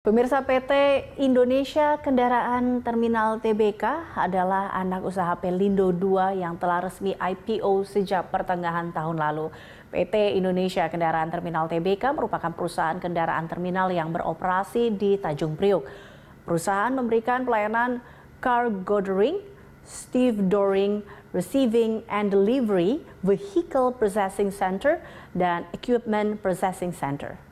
Pemirsa PT Indonesia Kendaraan Terminal TBK adalah anak usaha Pelindo II yang telah resmi IPO sejak pertengahan tahun lalu. PT Indonesia Kendaraan Terminal TBK merupakan perusahaan kendaraan terminal yang beroperasi di Tanjung Priuk. Perusahaan memberikan pelayanan cargo dooring, Steve Doring Receiving and Delivery, Vehicle Processing Center, dan Equipment Processing Center.